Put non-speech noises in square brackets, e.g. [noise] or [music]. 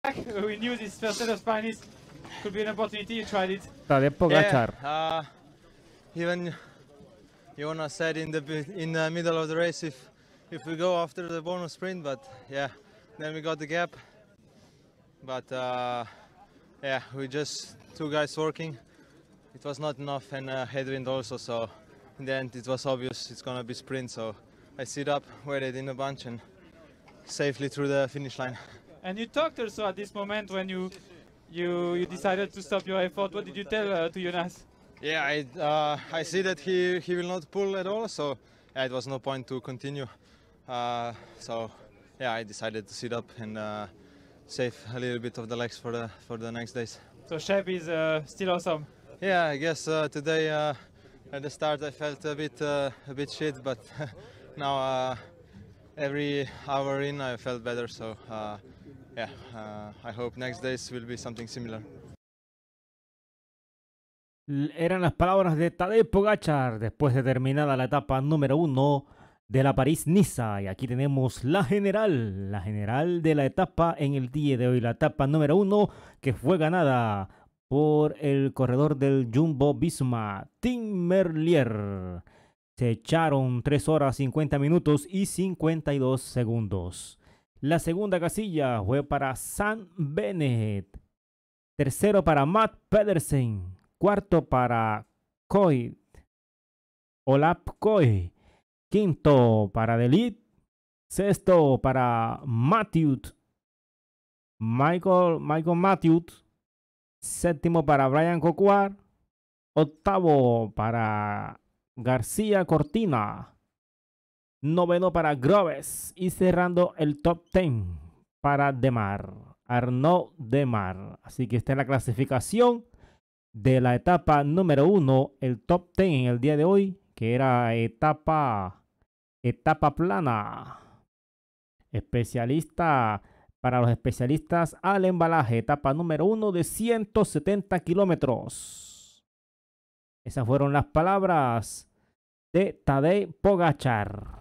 [laughs] we knew this first set of Spanish could be an opportunity, you tried it. Yeah, uh, even Jonas said in the, in the middle of the race if, if we go after the bonus sprint, but yeah, then we got the gap. But uh, yeah, we just two guys working. It was not enough and uh, headwind also, so in the end it was obvious it's gonna be sprint, so I sit up, waited in a bunch and safely through the finish line. And you talked also at this moment when you you you decided to stop your effort. What did you tell uh, to Jonas? Yeah, I uh, I see that he he will not pull at all, so yeah, it was no point to continue. Uh, so yeah, I decided to sit up and uh, save a little bit of the legs for the for the next days. So Shep is uh, still awesome. Yeah, I guess uh, today at the start I felt a bit a bit shit, but [laughs] now every hour in I felt better. So Uh, I hope next days will be something similar. Eran las palabras de Tadej Pogachar después de terminada la etapa número uno de la París-Niza. Y aquí tenemos la general, la general de la etapa en el día de hoy, la etapa número uno que fue ganada por el corredor del Jumbo Visma, Tim Merlier. Se echaron 3 horas 50 minutos y 52 segundos. La segunda casilla fue para Sam Bennett. Tercero para Matt Pedersen. Cuarto para Coy Olap Coy. Quinto para Delit. Sexto para Matthew. Michael, Michael Matthew. Séptimo para Brian Cocuar. Octavo para García Cortina. Noveno para Groves. Y cerrando el top 10 para Demar. Arnaud Demar. Así que esta es la clasificación de la etapa número uno el top 10 en el día de hoy, que era etapa, etapa plana. Especialista para los especialistas al embalaje, etapa número uno de 170 kilómetros. Esas fueron las palabras de Tadej Pogachar.